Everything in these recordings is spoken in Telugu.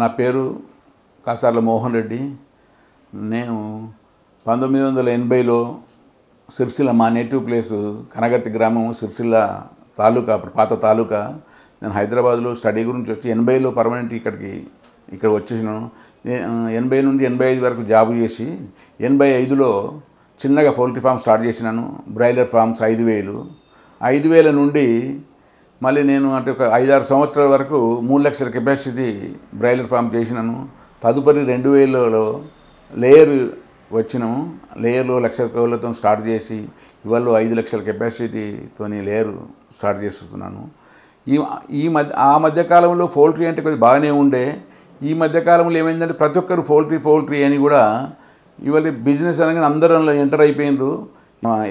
నా పేరు కాసార్ల మోహన్ రెడ్డి నేను పంతొమ్మిది వందల ఎనభైలో సిరిసిల్ల మా నేటివ్ ప్లేసు కనగర్తి గ్రామం సిరిసిల్ల తాలూకా పాత తాలూకా నేను హైదరాబాద్లో స్టడీ గురించి వచ్చి ఎనభైలో పర్మనెంట్ ఇక్కడికి ఇక్కడ వచ్చేసినాను ఎనభై నుండి ఎనభై ఐదు వరకు జాబు చేసి ఎనభై ఐదులో చిన్నగా పౌల్ట్రీ ఫామ్ స్టార్ట్ చేసినాను బ్రాయిలర్ ఫామ్స్ ఐదు వేలు ఐదు వేల నుండి మళ్ళీ నేను అంటే ఒక ఐదారు సంవత్సరాల వరకు మూడు లక్షల కెపాసిటీ బ్రాయిలర్ ఫామ్ చేసినాను తదుపరి రెండు వేలలో లేయర్ వచ్చినాము లేయర్లో లక్ష కోళ్ళతో స్టార్ట్ చేసి ఇవాళ ఐదు లక్షల కెపాసిటీతో లేయర్ స్టార్ట్ చేస్తున్నాను ఈ ఈ మధ్య ఆ మధ్యకాలంలో పోల్ట్రీ అంటే కొద్దిగా బాగానే ఉండే ఈ మధ్యకాలంలో ఏమైందంటే ప్రతి ఒక్కరు పోల్ట్రీ పోల్ట్రీ అని కూడా ఇవాళ బిజినెస్ అనగానే అందరం ఎంటర్ అయిపోయిండ్రు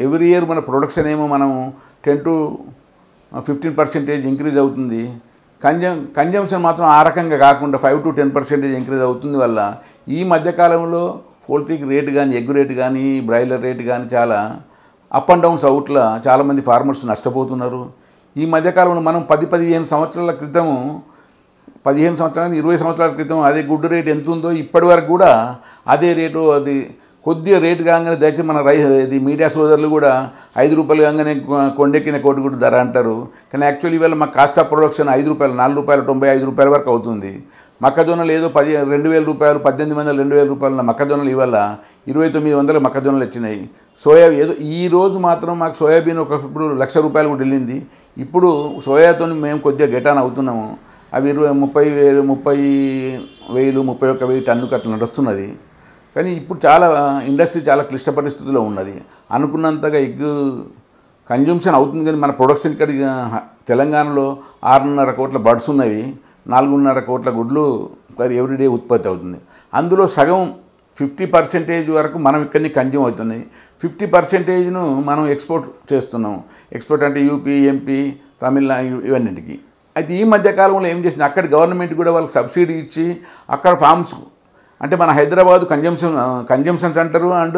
ఎవ్రీ ఇయర్ మన ప్రొడక్షన్ ఏమో మనము ten to fifteen percentage increase అవుతుంది కంజం కన్జంప్షన్ మాత్రం ఆ రకంగా కాకుండా five to ten percentage increase అవుతుంది వల్ల ఈ మధ్యకాలంలో పోల్ట్రీకి రేటు కానీ ఎగ్ రేటు కానీ బ్రాయిలర్ రేటు కానీ చాలా అప్ అండ్ డౌన్స్ అవుట్ల చాలామంది ఫార్మర్స్ నష్టపోతున్నారు ఈ మధ్యకాలంలో మనం పది పదిహేను సంవత్సరాల క్రితం పదిహేను సంవత్సరాల ఇరవై సంవత్సరాల క్రితం అదే గుడ్డు రేటు ఎంత ఉందో ఇప్పటి వరకు కూడా అదే రేటు అది కొద్దిగా రేటు కాగానే దయచేసి మన రై ఇది మీడియా సోదరులు కూడా ఐదు రూపాయలు కాగానే కొండెక్కిన కోటి కూడా ధర అంటారు కానీ యాక్చువల్లీ ఇవాళ మా కాస్ట్ ఆఫ్ ప్రొడక్షన్ ఐదు రూపాయలు నాలుగు రూపాయలు తొంభై ఐదు రూపాయల వరకు అవుతుంది మక్కజొన్నలు ఏదో పది రెండు వేల రూపాయలు పద్దెనిమిది వందల రెండు వేల రూపాయల మక్కజొన్నలు ఇవాళ ఇరవై తొమ్మిది వందలు మక్కజొన్నలు వచ్చినాయి సోయా ఏదో ఈ రోజు మాత్రం మాకు సోయాబీన్ ఒకప్పుడు లక్ష రూపాయలు కూడా వెళ్ళింది ఇప్పుడు సోయాతో మేము కొద్దిగా గెటాన్ అవుతున్నాము అవి ఇరవై ముప్పై వేలు ముప్పై వేలు ముప్పై ఒక్క వెయ్యి టన్ను కట్ల నడుస్తున్నది కానీ ఇప్పుడు చాలా ఇండస్ట్రీ చాలా క్లిష్ట పరిస్థితుల్లో ఉన్నది అనుకున్నంతగా ఎగ్ కన్జ్యూమ్షన్ అవుతుంది కానీ మన ప్రొడక్షన్ ఇక్కడ తెలంగాణలో ఆరున్నర కోట్ల బర్డ్స్ ఉన్నవి నాలుగున్నర కోట్ల గుడ్లు ఎవ్రీడే ఉత్పత్తి అవుతుంది అందులో సగం ఫిఫ్టీ పర్సెంటేజ్ వరకు మనం ఇక్కడిని కన్జ్యూమ్ అవుతున్నాయి ఫిఫ్టీ పర్సెంటేజ్ను మనం ఎక్స్పోర్ట్ చేస్తున్నాం ఎక్స్పోర్ట్ అంటే యూపీ ఎంపీ తమిళనాడు ఇవన్నింటికి అయితే ఈ మధ్య కాలంలో ఏం చేసినా అక్కడ గవర్నమెంట్ కూడా వాళ్ళకి సబ్సిడీ ఇచ్చి అక్కడ ఫామ్స్ అంటే మన Hyderabad consumption consumption center and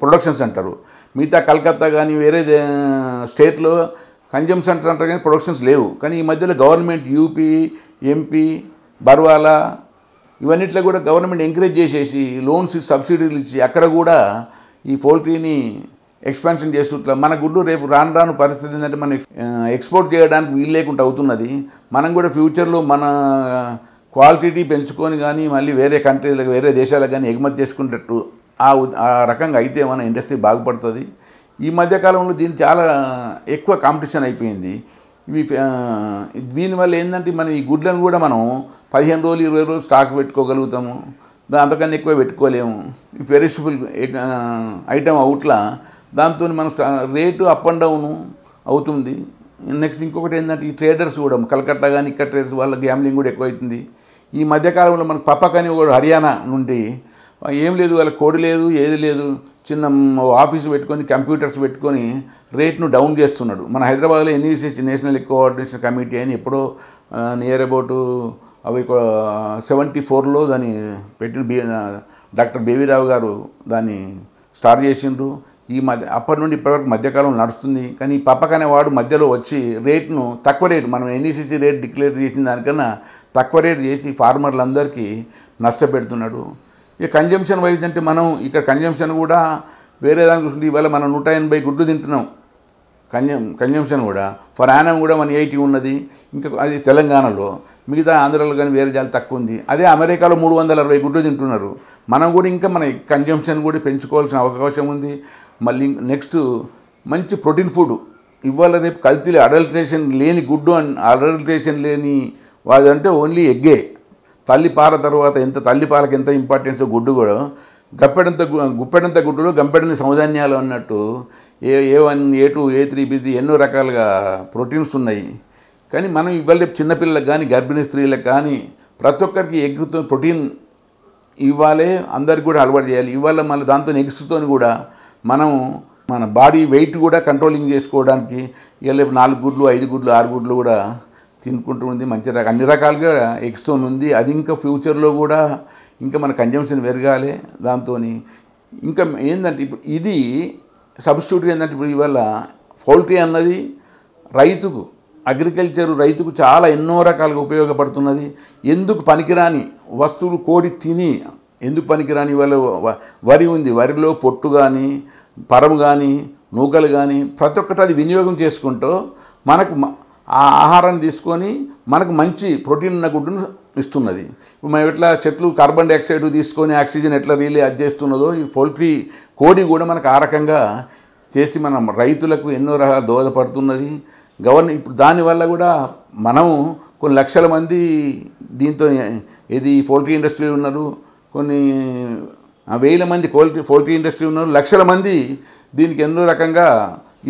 production center మిగతా కలకత్తా కానీ వేరే స్టేట్లో కన్జంప్షన్ సెంటర్ కానీ ప్రొడక్షన్స్ లేవు కానీ ఈ మధ్యలో గవర్నమెంట్ యూపీ ఎంపీ బర్వాలా ఇవన్నిట్లో కూడా గవర్నమెంట్ ఎంకరేజ్ చేసేసి లోన్స్ సబ్సిడీలు ఇచ్చి అక్కడ కూడా ఈ పోల్ట్రీని ఎక్స్పాన్షన్ చేస్తుంటాం మన గుడ్డు రేపు రాను రాను పరిస్థితి ఏంటంటే మనం ఎక్స్పోర్ట్ చేయడానికి వీలు లేకుండా అవుతున్నది మనం కూడా ఫ్యూచర్లో మన క్వాలిటీ పెంచుకొని కానీ మళ్ళీ వేరే కంట్రీలకు వేరే దేశాలకు కానీ ఎగుమతి చేసుకునేటట్టు ఆ రకంగా అయితే మన ఇండస్ట్రీ బాగుపడుతుంది ఈ మధ్యకాలంలో దీని చాలా ఎక్కువ కాంపిటీషన్ అయిపోయింది ఇవి దీనివల్ల ఏంటంటే మనం ఈ గుడ్లను కూడా మనం పదిహేను రోజులు ఇరవై రోజులు స్టాక్ పెట్టుకోగలుగుతాము అంతకన్నా ఎక్కువ పెట్టుకోలేము పెరిషబుల్ ఐటమ్ అవుట్లా దాంతో మనం రేటు అప్ అండ్ డౌను అవుతుంది నెక్స్ట్ ఇంకొకటి ఏంటంటే ఈ ట్రేడర్స్ కూడా కలకట్ట కానీ ఇక్కడ ట్రేడర్స్ వాళ్ళ గ్యామ్లింగ్ కూడా ఎక్కువైతుంది ఈ మధ్యకాలంలో మనకు పప్పకని కూడా హర్యానా నుండి ఏం లేదు వాళ్ళ కోడి లేదు ఏది లేదు చిన్న ఆఫీస్ పెట్టుకొని కంప్యూటర్స్ పెట్టుకొని రేట్ను డౌన్ చేస్తున్నాడు మన హైదరాబాద్లో ఎన్ఈసిహెచ్ నేషనల్ కోఆర్డినేషన్ కమిటీ అని ఎప్పుడో నియర్ అబౌట్ అవి సెవెంటీ ఫోర్లో దాన్ని పెట్టిన డాక్టర్ బేబీరావు గారు దాన్ని స్టార్ట్ చేసిండ్రు ఈ మధ్య అప్పటి నుండి ఇప్పటివరకు మధ్యకాలం నడుస్తుంది కానీ ఈ పప్పకనే అనేవాడు మధ్యలో వచ్చి రేట్ను తక్కువ రేటు మనం ఎన్ఈసీసీ రేట్ డిక్లేర్ చేసిన దానికన్నా తక్కువ రేటు చేసి ఫార్మర్లందరికీ నష్టపెడుతున్నాడు ఇక కన్జంప్షన్ వైజ్ అంటే మనం ఇక్కడ కన్జంప్షన్ కూడా వేరే దాని గురించి ఇవాళ మనం నూట ఎనభై గుడ్లు తింటున్నాం కన్జం కన్జంప్షన్ కూడా ఫర్ యానం కూడా మన ఎయిటీ ఉన్నది ఇంకా అది తెలంగాణలో మిగతా ఆంధ్రాలో కానీ వేరే జాలి తక్కువ ఉంది అదే అమెరికాలో మూడు వందల అరవై గుడ్లు తింటున్నారు మనం కూడా ఇంకా మన కన్జంప్షన్ కూడా పెంచుకోవాల్సిన అవకాశం ఉంది మళ్ళీ నెక్స్ట్ మంచి ప్రోటీన్ ఫుడ్ ఇవాళ రేపు కల్తీ అడల్ట్రేషన్ లేని గుడ్డు అండ్ అడల్ట్రేషన్ లేని వాళ్ళంటే ఓన్లీ ఎగ్గే తల్లిపాల తర్వాత ఎంత తల్లిపాలకు ఎంత ఇంపార్టెన్స్ గుడ్డు కూడా గప్పెడంత గుప్పెడంత గుడ్డులో గంపెడని సమధాన్యాలు అన్నట్టు A A one A two A three బిది ఎన్నో రకాలుగా ప్రోటీన్స్ ఉన్నాయి కానీ మనం ఇవాళ రేపు చిన్నపిల్లలకు కానీ గర్భిణీ స్త్రీలకు కానీ ప్రతి ఒక్కరికి ఎగ్గుతో ప్రోటీన్ ఇవ్వాలే అందరికి కూడా అలవాటు చేయాలి ఇవాళ మళ్ళీ దాంతో ఎగ్స్తో కూడా మనము మన బాడీ వెయిట్ కూడా కంట్రోలింగ్ చేసుకోవడానికి ఇక నాలుగు గుడ్లు ఐదు గుడ్లు ఆరు గుడ్లు కూడా తినుకుంటూ ఉంది మంచి రక అన్ని రకాలుగా ఎగ్స్తో ఉంది అది ఇంకా ఫ్యూచర్లో కూడా ఇంకా మన కంజంప్షన్ పెరగాలి దాంతో ఇంకా ఏంటంటే ఇప్పుడు ఇది సబ్స్టిట్యూట్ ఏంటంటే ఇప్పుడు ఇవాళ పౌల్ట్రీ అన్నది రైతుకు అగ్రికల్చర్ రైతుకు చాలా ఎన్నో రకాలుగా ఉపయోగపడుతున్నది ఎందుకు పనికిరాని వస్తువులు కోడి తిని ఎందుకు పనికిరాని వాళ్ళు వరి ఉంది వరిలో పొట్టు కానీ పరము కానీ నూకలు కానీ ప్రతి ఒక్కటి అది వినియోగం చేసుకుంటూ మనకు ఆ ఆహారాన్ని తీసుకొని మనకు మంచి ప్రోటీన్ ఉన్న గుడ్డును ఇస్తున్నది మనం ఎట్లా చెట్లు కార్బన్ డైఆక్సైడ్ తీసుకొని ఆక్సిజన్ ఎట్లా రీలే అది చేస్తున్నదో ఈ పౌల్ట్రీ కోడి కూడా మనకు ఆ రకంగా చేసి మనం రైతులకు ఎన్నో రకాల దోహదపడుతున్నది గవర్న ఇప్పుడు దానివల్ల కూడా మనము కొన్ని లక్షల మంది దీంతో ఇది పౌల్ట్రీ ఇండస్ట్రీ ఉన్నారు కొన్ని వేల మంది క్వాలిటీ పోల్ట్రీ ఇండస్ట్రీ ఉన్నారు లక్షల మంది దీనికి ఎన్నో రకంగా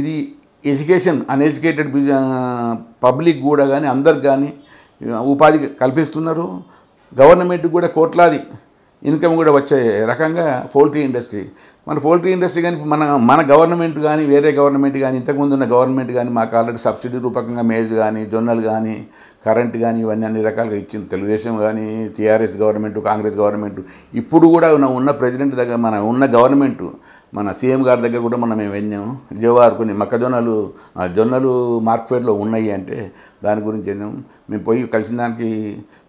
ఇది ఎడ్యుకేషన్ అన్ఎడ్యుకేటెడ్ పబ్లిక్ కూడా కానీ అందరికి కానీ ఉపాధి కల్పిస్తున్నారు గవర్నమెంట్కి కూడా కోట్లాది ఇన్కమ్ కూడా వచ్చే రకంగా పోల్ట్రీ ఇండస్ట్రీ మన పోల్ట్రీ ఇండస్ట్రీ కానీ మన మన గవర్నమెంట్ కానీ వేరే గవర్నమెంట్ కానీ ఇంతకుముందు ఉన్న గవర్నమెంట్ కానీ మాకు ఆల్రెడీ సబ్సిడీ రూపకంగా మేజ్ కానీ జొన్నలు కానీ కరెంట్ కానీ ఇవన్నీ అన్ని రకాలుగా ఇచ్చింది తెలుగుదేశం కానీ టీఆర్ఎస్ గవర్నమెంట్ కాంగ్రెస్ గవర్నమెంట్ ఇప్పుడు కూడా ఉన్న ప్రెసిడెంట్ దగ్గర మన ఉన్న గవర్నమెంట్ మన సీఎం గారి దగ్గర కూడా మనం మేము వెళ్ళాము జవహర్ కొన్ని మొక్కజొన్నలు జొన్నలు మార్కెట్లో ఉన్నాయి అంటే దాని గురించి మేము పోయి కలిసిన దానికి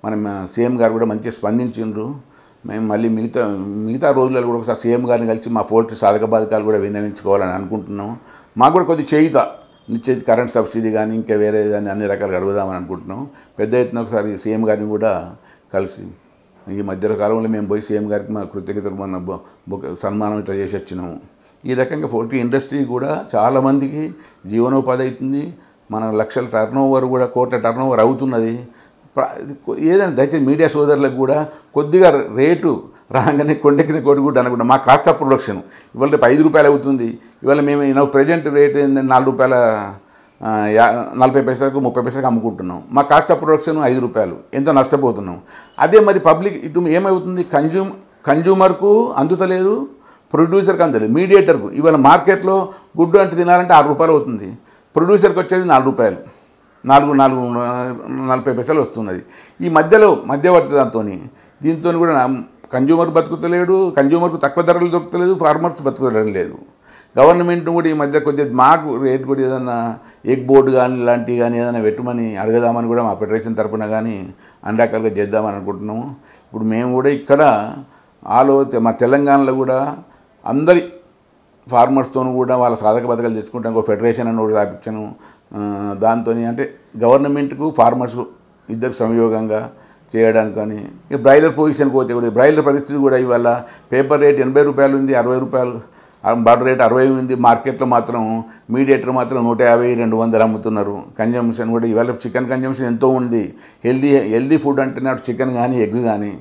మనం సీఎం గారు కూడా మంచిగా స్పందించిండ్రు మేము మళ్ళీ మిగతా మిగతా రోజులలో కూడా ఒకసారి సీఎం గారిని కలిసి మా పోల్ట్రీ సాధక బాధకాలు కూడా విన్నవించుకోవాలని అనుకుంటున్నాము మాకు కూడా కొద్దిగా చేయుత నిత్య కరెంట్ సబ్సిడీ కానీ ఇంకా వేరే కానీ అన్ని రకాలుగా అడుగుదామని అనుకుంటున్నాం పెద్ద ఎత్తున ఒకసారి సీఎం గారిని కూడా కలిసి ఈ మధ్య కాలంలో మేము పోయి సీఎం గారికి మా కృతజ్ఞతలు మన సన్మానం ఇట్లా చేసి వచ్చినాము ఈ రకంగా పోల్ట్రీ ఇండస్ట్రీ కూడా చాలామందికి జీవనోపాధి అవుతుంది మన లక్షల టర్న్ ఓవర్ కూడా కోట్ల టర్న్ ఓవర్ అవుతున్నది ఏదైనా దయచేసి మీడియా సోదరులకు కూడా కొద్దిగా రేటు రాగానే కొండెక్కిన కూడా అనుకుంటా మా కాస్ట్ ఆఫ్ ప్రొడక్షన్ ఇవాళ రేపు ఐదు రూపాయలు అవుతుంది ఇవాళ మేము ఈ ప్రజెంట్ రేట్ ఏంటంటే నాలుగు రూపాయల నలభై పైసలకు ముప్పై పైసలకు అమ్ముకుంటున్నాం మా కాస్ట్ ఆఫ్ ప్రొడక్షన్ ఐదు రూపాయలు ఎంత నష్టపోతున్నాం అదే మరి పబ్లిక్ ఇటు ఏమవుతుంది కన్జ్యూమ్ కన్జ్యూమర్కు అందుతలేదు ప్రొడ్యూసర్కి అందలేదు మీడియేటర్కు ఇవాళ మార్కెట్లో గుడ్డు అంటే తినాలంటే ఆరు రూపాయలు అవుతుంది ప్రొడ్యూసర్కి వచ్చేది నాలుగు రూపాయలు నాలుగు నాలుగు నలభై పైసలు వస్తున్నది ఈ మధ్యలో మధ్యవర్తితో దీంతో కూడా కన్జ్యూమర్ బతుకుతలేడు కన్జ్యూమర్కు తక్కువ ధరలు దొరకలేదు ఫార్మర్స్ బతుకుతడం లేదు గవర్నమెంట్ కూడా ఈ మధ్య కొద్దిగా మాకు రేట్ కూడా ఏదన్నా ఎగ్ బోర్డు కానీ ఇలాంటివి కానీ ఏదైనా పెట్టమని అడగదామని కూడా మా ఫెడరేషన్ తరఫున కానీ అన్ని రకాలుగా చేద్దామని అనుకుంటున్నాము ఇప్పుడు మేము కూడా ఇక్కడ ఆలో మా తెలంగాణలో కూడా అందరి ఫార్మర్స్తోనూ కూడా వాళ్ళ సాధక పథకాలు తెచ్చుకుంటాను ఒక ఫెడరేషన్ అని ఒకటి స్థాపించను దాంతో అంటే గవర్నమెంట్కు ఫార్మర్స్ ఇద్దరు సంయోగంగా చేయడానికి కానీ ఇక బ్రాయిలర్ పొజిషన్కి పోతే కూడా బ్రాయిలర్ పరిస్థితి కూడా ఇవాళ పేపర్ రేట్ ఎనభై రూపాయలు ఉంది అరవై రూపాయలు బాటర్ రేట్ అరవై ఉంది మార్కెట్లో మాత్రం మీడియేటర్ మాత్రం నూట యాభై రెండు వందలు అమ్ముతున్నారు కన్జంప్షన్ కూడా ఇవాళ చికెన్ కన్జంప్షన్ ఎంతో ఉంది హెల్దీ హెల్దీ ఫుడ్ అంటే నాకు చికెన్ కానీ ఎగ్ కానీ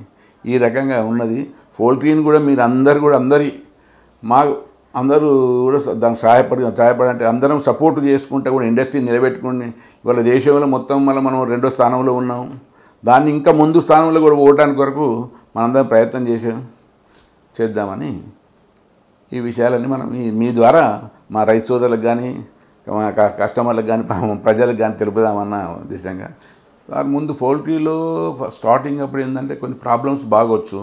ఈ రకంగా ఉన్నది పోల్ట్రీని కూడా మీరు అందరు కూడా అందరి మా అందరూ కూడా దానికి సహాయపడి సహాయపడంటే అందరం సపోర్ట్ చేసుకుంటే కూడా ఇండస్ట్రీ నిలబెట్టుకుని ఇవాళ దేశంలో మొత్తం మళ్ళీ మనం రెండో స్థానంలో ఉన్నాం దాన్ని ఇంకా ముందు స్థానంలో కూడా పోవటానికి వరకు మనందరం ప్రయత్నం చేసాం చేద్దామని ఈ విషయాలన్నీ మనం మీ ద్వారా మా రైతు సోదరులకు కానీ మా కస్టమర్లకు కానీ ప్రజలకు కానీ తెలుపుదామన్న ఉద్దేశంగా సార్ ముందు పౌల్ట్రీలో స్టార్టింగ్ అప్పుడు ఏంటంటే కొన్ని ప్రాబ్లమ్స్ బాగొచ్చు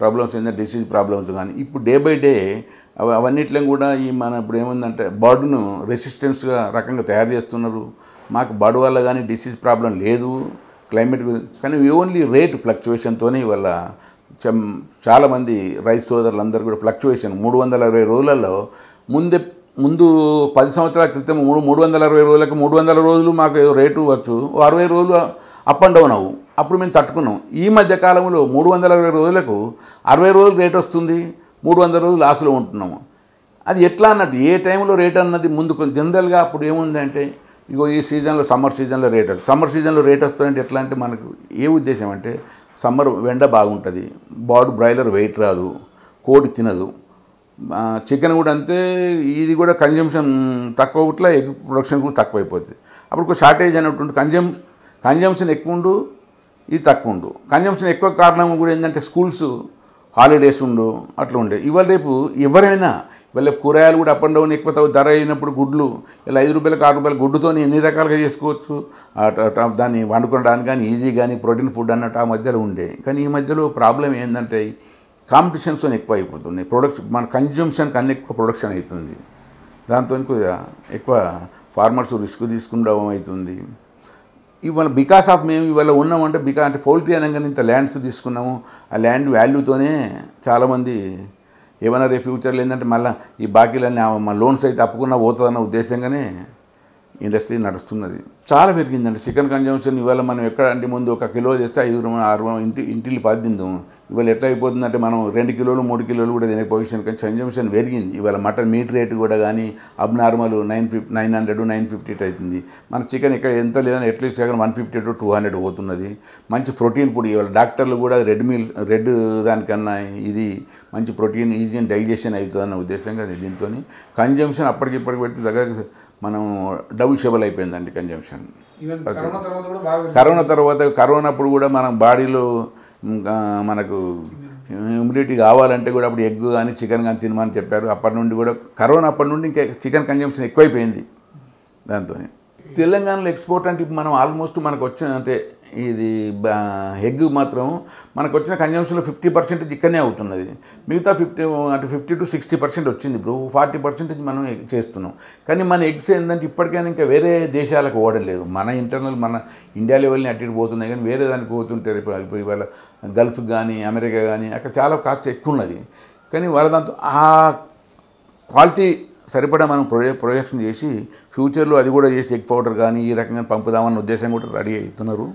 ప్రాబ్లమ్స్ ఏంటంటే డిసీజ్ ప్రాబ్లమ్స్ కానీ ఇప్పుడు డే బై డే అవి అవన్నిట్లో కూడా ఈ మన ఇప్పుడు ఏముందంటే బర్డును రెసిస్టెన్స్గా రకంగా తయారు చేస్తున్నారు మాకు బర్డ్ వల్ల కానీ డిసీజ్ ప్రాబ్లం లేదు క్లైమేట్ కానీ ఓన్లీ రేట్ ఫ్లక్చువేషన్తోనే ఇవాళ చాలామంది రైతు సోదరులందరూ కూడా ఫ్లక్చువేషన్ మూడు వందల అరవై రోజులలో ముందే ముందు పది సంవత్సరాల క్రితం మూడు మూడు వందల అరవై రోజులకు మూడు వందల రోజులు మాకు రేటు వచ్చు అరవై రోజులు అప్ అండ్ డౌన్ అవు అప్పుడు మేము తట్టుకున్నాం ఈ మధ్య కాలంలో మూడు వందల అరవై రోజులకు అరవై రోజులు రేట్ వస్తుంది మూడు వందల రోజులు లాస్లో ఉంటున్నాము అది ఎట్లా అన్నట్టు ఏ టైంలో రేట్ అన్నది ముందు కొంచెం జనరల్గా అప్పుడు ఏముందంటే ఇగో ఈ సీజన్లో సమ్మర్ సీజన్లో రేట్ వస్తుంది సమ్మర్ సీజన్లో రేట్ వస్తుందంటే ఎట్లా అంటే మనకు ఏ ఉద్దేశం అంటే సమ్మర్ ఎండ బాగుంటుంది బాడు బ్రాయిలర్ వెయిట్ రాదు కోడి తినదు చికెన్ కూడా అంతే ఇది కూడా కన్జంప్షన్ తక్కువ ఇట్లా ఎగ్ ప్రొడక్షన్ కూడా తక్కువైపోతుంది అప్పుడు ఒక షార్టేజ్ అనేటువంటి కన్జమ్ కన్జంప్షన్ ఎక్కువ ఉండు ఇది తక్కువ ఉండు కన్జంప్షన్ ఎక్కువ కారణం కూడా ఏంటంటే స్కూల్స్ హాలిడేస్ ఉండు అట్లా ఉండే ఇవాళ రేపు ఎవరైనా వాళ్ళ కూరగాయలు కూడా అప్ అండ్ డౌన్ ఎక్కువ ధర అయినప్పుడు గుడ్లు ఇలా ఐదు రూపాయలకు ఆరు రూపాయల గుడ్డుతోని ఎన్ని రకాలుగా చేసుకోవచ్చు దాన్ని వండుకోవడానికి కానీ ఈజీ కానీ ప్రోటీన్ ఫుడ్ అన్నట్టు ఆ మధ్యలో ఉండే కానీ ఈ మధ్యలో ప్రాబ్లం ఏంటంటే కాంపిటీషన్స్ ఎక్కువ అయిపోతున్నాయి ప్రొడక్ట్ మన కన్జ్యూమ్షన్ కన్నా ఎక్కువ ప్రొడక్షన్ అవుతుంది దాంతో ఎక్కువ ఫార్మర్స్ రిస్క్ తీసుకుండడం అవుతుంది ఇవాళ బికాస్ ఆఫ్ మేము ఇవాళ ఉన్నామంటే బికా అంటే పౌల్ట్రీ అనగానే ఇంత ల్యాండ్స్ తీసుకున్నాము ఆ ల్యాండ్ వాల్యూతోనే చాలామంది ఏమైనా రేపు ఫ్యూచర్లో ఏంటంటే మళ్ళీ ఈ బాకీలన్నీ మా లోన్స్ అయితే అప్పుకున్నా పోతుందన్న ఉద్దేశంగానే ఇండస్ట్రీ నడుస్తున్నది చాలా పెరిగిందండి చికెన్ కన్జంప్షన్ ఇవాళ మనం ఎక్కడ అంటే ముందు ఒక కిలో చేస్తే ఐదు ఆరు ఇంటి ఇంటిల్లి పద్దిందాం ఇవాళ ఎట్లా అయిపోతుందంటే మనం రెండు కిలోలు మూడు కిలోలు కూడా తినే పొజిషన్ కానీ కన్జంప్షన్ పెరిగింది ఇవాళ మటన్ మీట్ రేటు కూడా కానీ abnormal nine fifty nine hundred nine fifty అవుతుంది మన చికెన్ ఇక్కడ ఎంత లేదని అట్లీస్ట్ కానీ one fifty to two hundred పోతున్నది మంచి ప్రోటీన్ ఫుడ్ ఇవాళ డాక్టర్లు కూడా రెడ్ మీల్ రెడ్ దానికన్నా ఇది మంచి ప్రోటీన్ ఈజీ డైజెషన్ అవుతుందన్న ఉద్దేశంగా దీంతో కన్జంప్షన్ అప్పటికిప్పటికి పెడితే దగ్గర మనం డబుల్ షబుల్ అయిపోయిందండి కంజంప్షన్ కరోనా తర్వాత కరోనా అప్పుడు కూడా మనం బాడీలో మనకు ఇమ్యూనిటీ కావాలంటే కూడా అప్పుడు ఎగ్ కానీ చికెన్ కానీ తినమని చెప్పారు అప్పటి నుండి కూడా కరోనా అప్పటి నుండి ఇంకా చికెన్ కన్జంప్షన్ ఎక్కువైపోయింది దాంతో తెలంగాణలో ఎక్స్పోర్ట్ అంటే ఇప్పుడు మనం ఆల్మోస్ట్ మనకు వచ్చిన అంటే ఇది ఎగ్ మాత్రం మనకు వచ్చిన కన్జంప్షన్లో ఫిఫ్టీ పర్సెంటేజ్ ఇక్కడనే అవుతుంది అది మిగతా ఫిఫ్టీ అంటే ఫిఫ్టీ టు సిక్స్టీ పర్సెంట్ వచ్చింది ఇప్పుడు ఫార్టీ పర్సెంటేజ్ మనం చేస్తున్నాం కానీ మన ఎగ్స్ ఏంటంటే ఇప్పటికైనా ఇంకా వేరే దేశాలకు లేదు మన ఇంటర్నల్ మన ఇండియా లెవెల్ని అటు ఇటు పోతున్నాయి కానీ వేరే దానికి పోతుంటారు ఇప్పుడు ఇవాళ గల్ఫ్ కానీ అమెరికా కానీ అక్కడ చాలా కాస్ట్ ఎక్కువ ఉన్నది కానీ వాళ్ళ దాంతో ఆ క్వాలిటీ సరిపడా మనం ప్రొ ప్రొజెక్షన్ చేసి ఫ్యూచర్లో అది కూడా చేసి ఎగ్ పౌడర్ కానీ ఈ రకంగా పంపుదామన్న ఉద్దేశం కూడా రెడీ అవుతున్నారు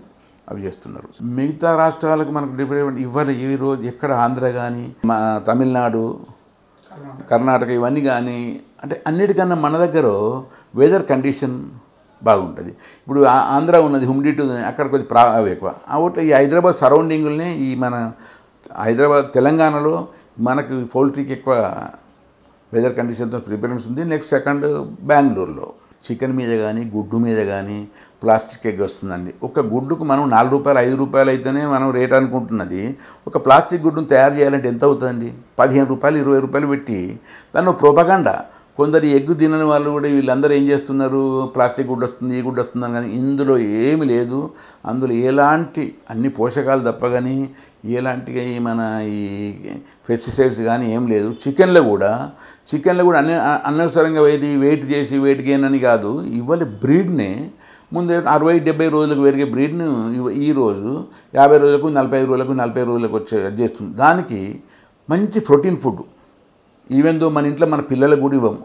అవి చేస్తున్నారు మిగతా రాష్ట్రాలకు మనకు డిపెండ్ ఇవ్వాలి ఈ రోజు ఎక్కడ ఆంధ్ర కానీ మా తమిళనాడు కర్ణాటక ఇవన్నీ కానీ అంటే అన్నిటికన్నా మన దగ్గర వెదర్ కండిషన్ బాగుంటుంది ఇప్పుడు ఆంధ్ర ఉన్నది హ్యూమిడిటీ ఉంది అక్కడ కొద్ది ప్రా ఎక్కువ కాబట్టి ఈ హైదరాబాద్ సరౌండింగుల్ని ఈ మన హైదరాబాద్ తెలంగాణలో మనకు పౌల్ట్రీకి ఎక్కువ వెదర్ కండిషన్తో ప్రిఫరెన్స్ ఉంది నెక్స్ట్ సెకండ్ బెంగళూరులో చికెన్ మీద కానీ గుడ్డు మీద కానీ ప్లాస్టిక్ ఎగ్ వస్తుందండి ఒక గుడ్డుకు మనం నాలుగు రూపాయలు ఐదు రూపాయలు అయితేనే మనం రేట్ అనుకుంటున్నది ఒక ప్లాస్టిక్ గుడ్డును తయారు చేయాలంటే ఎంత అవుతుందండి పదిహేను రూపాయలు ఇరవై రూపాయలు పెట్టి దాన్ని ప్రోపగండ కొందరు ఎగ్గు తినని వాళ్ళు కూడా వీళ్ళందరూ ఏం చేస్తున్నారు ప్లాస్టిక్ గుడ్డు వస్తుంది ఈ గుడ్డు వస్తుందని కానీ ఇందులో ఏమి లేదు అందులో ఎలాంటి అన్ని పోషకాలు తప్ప కానీ ఎలాంటి మన ఈ పెస్టిసైడ్స్ కానీ ఏం లేదు చికెన్లో కూడా చికెన్లో కూడా అన్ని అనవసరంగా వేది వెయిట్ చేసి వెయిట్ గెయిన్ అని కాదు ఇవాళ బ్రీడ్నే ముందు అరవై డెబ్బై రోజులకు పెరిగే బ్రీడ్ను ఈరోజు యాభై రోజులకు నలభై రోజులకు నలభై రోజులకు వచ్చే చేస్తుంది దానికి మంచి ప్రోటీన్ ఫుడ్ ఈవెన్ దో మన ఇంట్లో మన పిల్లలకు కూడా ఇవ్వము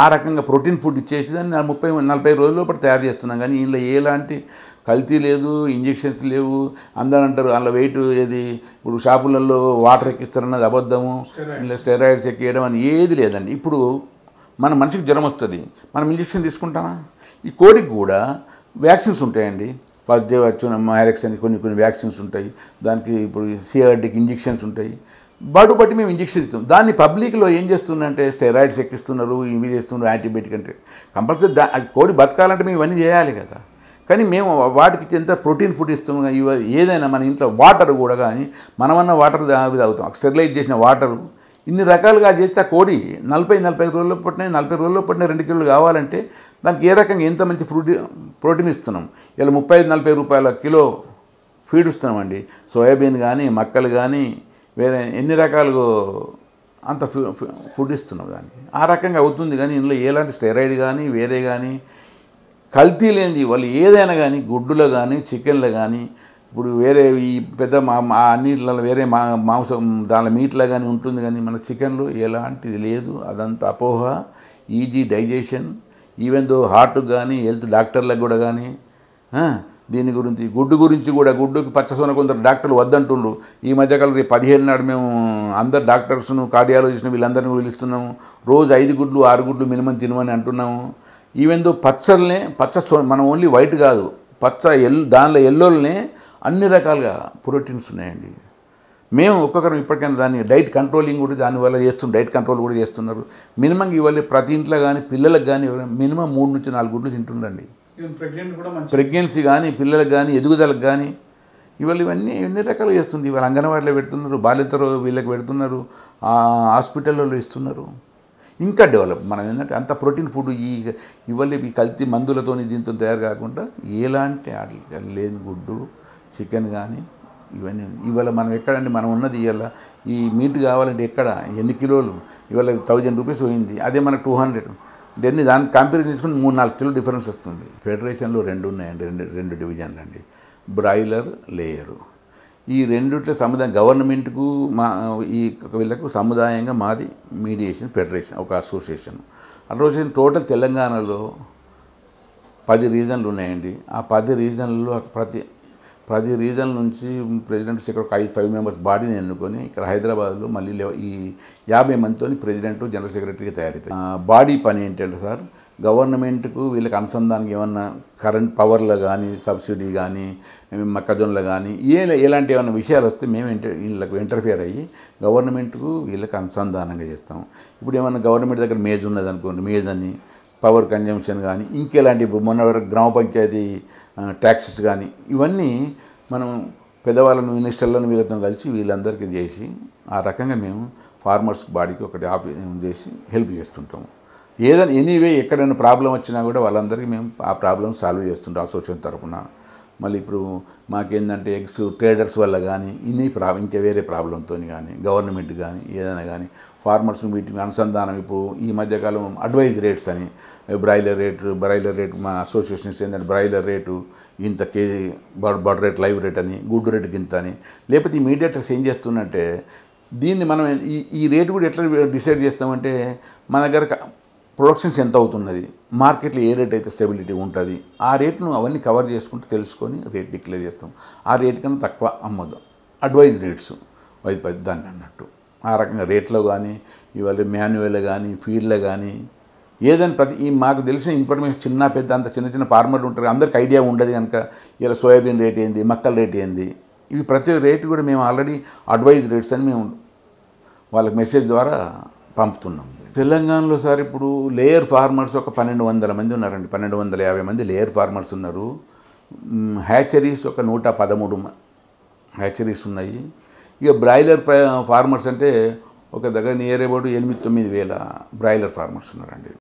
ఆ రకంగా ప్రోటీన్ ఫుడ్ ఇచ్చేసి దాన్ని ముప్పై నలభై రోజుల లోపల తయారు చేస్తున్నాం కానీ ఇందులో ఎలాంటి కల్తీ లేదు ఇంజెక్షన్స్ లేవు అందరూ అంటారు అందులో వెయిట్ ఏది ఇప్పుడు షాపులలో వాటర్ ఎక్కిస్తారన్నది అబద్ధము ఇందులో స్టెరాయిడ్స్ ఎక్కియడం అని ఏది లేదండి ఇప్పుడు మన మనిషికి జ్వరం వస్తుంది మనం ఇంజెక్షన్ తీసుకుంటామా ఈ కోడికి కూడా వ్యాక్సిన్స్ ఉంటాయండి ఫస్ట్ డే వచ్చిన మ్యారెక్స్ అని కొన్ని కొన్ని వ్యాక్సిన్స్ ఉంటాయి దానికి ఇప్పుడు సిఆర్డీకి ఇంజెక్షన్స్ ఉంటాయి బాడు బట్టి మేము ఇంజక్షన్ ఇస్తాం దాన్ని పబ్లిక్లో ఏం చేస్తున్నారంటే స్టెరాయిడ్స్ ఎక్కిస్తున్నారు ఇవి చేస్తున్నారు యాంటీబయాటిక్ అంటే కంపల్సరీ దా అది కోడి బతకాలంటే మేము ఇవన్నీ చేయాలి కదా కానీ మేము వాటికి ఎంత ప్రోటీన్ ఫుడ్ ఇస్తాం ఇవ ఏదైనా మన ఇంట్లో వాటర్ కూడా కానీ మనమన్న వాటర్ తాగుతాం స్టెరిలైజ్ చేసిన వాటరు ఇన్ని రకాలుగా చేస్తే కోడి నలభై నలభై ఐదు రోజుల్లో పట్టినాయి నలభై రోజుల్లో పట్టిన రెండు కిలోలు కావాలంటే దానికి ఏ రకంగా ఎంత మంచి ఫ్రూట్ ప్రోటీన్ ఇస్తున్నాం ఇలా ముప్పై ఐదు నలభై రూపాయల కిలో ఫీడ్ ఇస్తున్నామండి సోయాబీన్ కానీ మక్కలు కానీ వేరే ఎన్ని రకాలుగా అంత ఫుడ్ ఇస్తున్నాం దానికి ఆ రకంగా అవుతుంది కానీ ఇందులో ఎలాంటి స్టెరాయిడ్ కానీ వేరే కానీ కల్తీ లేనిది వాళ్ళు ఏదైనా కానీ గుడ్డులో కానీ చికెన్లో కానీ ఇప్పుడు వేరే ఈ పెద్ద మా అన్నిట్లలో వేరే మా మాంసం దాని మీట్లో కానీ ఉంటుంది కానీ మన చికెన్లో ఎలాంటిది లేదు అదంతా అపోహ easy digestion even though heart కానీ హెల్త్ డాక్టర్లకు కూడా కానీ దీని గురించి గుడ్డు గురించి కూడా గుడ్డుకి పచ్చసోన కొందరు డాక్టర్లు వద్దంటుండ్రు ఈ రేపు పదిహేను నాడు మేము అందరు డాక్టర్స్ను కార్డియాలజిస్ట్ను వీళ్ళందరినీ పిలుస్తున్నాము రోజు ఐదు గుడ్లు ఆరు గుడ్లు మినిమం తినమని అంటున్నాము ఈవెందు పచ్చల్నే పచ్చ మనం ఓన్లీ వైట్ కాదు పచ్చ ఎల్ దానిలో ఎల్లోల్నే అన్ని రకాలుగా ప్రోటీన్స్ ఉన్నాయండి మేము ఒక్కొక్కరం ఇప్పటికైనా దాన్ని డైట్ కంట్రోలింగ్ కూడా దానివల్ల చేస్తున్నారు డైట్ కంట్రోల్ కూడా చేస్తున్నారు మినిమం ఇవాళ ప్రతి ఇంట్లో కానీ పిల్లలకు కానీ మినిమం మూడు నుంచి నాలుగు గుడ్లు తింటుండండి ప్రెగ్నెన్సీ కానీ పిల్లలకు కానీ ఎదుగుదలకు కానీ ఇవాళ ఇవన్నీ ఎన్ని రకాలు చేస్తుంది ఇవాళ అంగన్వాడీలో పెడుతున్నారు బాలితరు వీళ్ళకి పెడుతున్నారు హాస్పిటల్లో ఇస్తున్నారు ఇంకా డెవలప్ మనం ఏంటంటే అంత ప్రోటీన్ ఫుడ్ ఈ ఇవాళ ఈ కల్తీ మందులతో దీంతో తయారు కాకుండా ఎలాంటి లేని గుడ్డు చికెన్ కానీ ఇవన్నీ ఇవాళ మనం ఎక్కడండి మనం ఉన్నది ఇవాళ ఈ మీట్ కావాలంటే ఎక్కడ ఎన్ని కిలోలు ఇవాళ థౌజండ్ రూపీస్ పోయింది అదే మనకు టూ హండ్రెడ్ దీన్ని దాన్ని కంపేర్ చేసుకుని మూడు నాలుగు కిలో డిఫరెన్స్ వస్తుంది ఫెడరేషన్లో రెండు ఉన్నాయండి రెండు రెండు డివిజన్లు అండి బ్రాయిలర్ లేయరు ఈ రెండిట్ల సముదాయం గవర్నమెంట్కు మా ఈ వీళ్ళకు సముదాయంగా మాది మీడియేషన్ ఫెడరేషన్ ఒక అసోసియేషన్ అసోసియేషన్ టోటల్ తెలంగాణలో పది రీజన్లు ఉన్నాయండి ఆ పది రీజన్లలో ప్రతి ప్రతి రీజన్ నుంచి ప్రెసిడెంట్ ఇక్కడ ఒక ఐదు ఫైవ్ మెంబర్స్ బాడీని ఎన్నుకొని ఇక్కడ హైదరాబాద్లో మళ్ళీ ఈ యాభై మందితో ప్రెసిడెంట్ జనరల్ సెక్రటరీకి తయారవుతాయి బాడీ పని ఏంటంటే సార్ గవర్నమెంట్కు వీళ్ళకి అనుసంధానం ఏమన్నా కరెంట్ పవర్లో కానీ సబ్సిడీ కానీ మక్కజొన్నలు కానీ ఏ ఎలాంటి ఏమైనా విషయాలు వస్తే మేము ఇంటర్ వీళ్ళకు ఇంటర్ఫియర్ అయ్యి గవర్నమెంట్కు వీళ్ళకి అనుసంధానంగా చేస్తాం ఇప్పుడు ఏమైనా గవర్నమెంట్ దగ్గర మేజ్ ఉన్నదనుకోండి మేజ్ అని పవర్ కన్జంప్షన్ కానీ ఇంకెలాంటి మొన్న గ్రామ పంచాయతీ ట్యాక్సెస్ కానీ ఇవన్నీ మనం పెద్దవాళ్ళను మినిస్టర్లను వీళ్ళతో కలిసి వీళ్ళందరికీ చేసి ఆ రకంగా మేము ఫార్మర్స్ బాడీకి ఒకటి ఆఫ్ చేసి హెల్ప్ చేస్తుంటాము ఏదైనా ఎనీవే ఎక్కడైనా ప్రాబ్లం వచ్చినా కూడా వాళ్ళందరికీ మేము ఆ ప్రాబ్లం సాల్వ్ చేస్తుంటాం అసోసియేషన్ తరఫున మళ్ళీ ఇప్పుడు మాకేందంటే ఎగ్స్ ట్రేడర్స్ వల్ల కానీ ఇన్ని ప్రా ఇంకా వేరే ప్రాబ్లంతో కానీ గవర్నమెంట్ కానీ ఏదైనా కానీ ఫార్మర్స్ వీటికి అనుసంధానం ఇప్పుడు ఈ మధ్యకాలం అడ్వైజ్ రేట్స్ అని బ్రాయిలర్ రేటు బ్రాయిలర్ రేటు మా అసోసియేషన్స్ ఏంటంటే బ్రాయిలర్ రేటు ఇంత KG bird bird rate live rate అని గుడ్ రేట్ గింత అని లేకపోతే ఈ మీడియేటర్స్ ఏం చేస్తున్నట్టే దీన్ని మనం ఈ ఈ రేటు కూడా ఎట్లా డిసైడ్ చేస్తామంటే మన దగ్గర ప్రొడక్షన్స్ ఎంత అవుతున్నది మార్కెట్లో ఏ రేట్ అయితే స్టెబిలిటీ ఉంటుంది ఆ రేట్ను అవన్నీ కవర్ చేసుకుంటూ తెలుసుకొని రేట్ డిక్లేర్ చేస్తాం ఆ రేట్ కన్నా తక్కువ అమ్మదు అడ్వైజ్ రేట్స్ వైపు దాన్ని అన్నట్టు ఆ రకంగా రేట్లో కానీ ఇవాళ మాన్యువల్ కానీ ఫీడ్లో కానీ ఏదైనా ప్రతి ఈ మాకు తెలిసిన ఇన్ఫర్మేషన్ చిన్న పెద్ద అంత చిన్న చిన్న ఫార్మర్లు ఉంటారు అందరికి ఐడియా ఉండదు కనుక ఇలా సోయాబీన్ రేట్ ఏంది మక్కల రేట్ ఏంది ఇవి ప్రతి రేటు కూడా మేము ఆల్రెడీ అడ్వైజ్ రేట్స్ అని మేము వాళ్ళకి మెసేజ్ ద్వారా పంపుతున్నాము తెలంగాణలో సార్ ఇప్పుడు లేయర్ ఫార్మర్స్ ఒక పన్నెండు వందల మంది ఉన్నారండి పన్నెండు వందల యాభై మంది లేయర్ ఫార్మర్స్ ఉన్నారు హ్యాచరీస్ ఒక నూట పదమూడు హ్యాచరీస్ ఉన్నాయి ఇక బ్రాయిలర్ ఫార్మర్స్ అంటే ఒక దగ్గర నియర్ అబౌట్ ఎనిమిది తొమ్మిది వేల బ్రాయిలర్ ఫార్మర్స్ ఉన్నారండి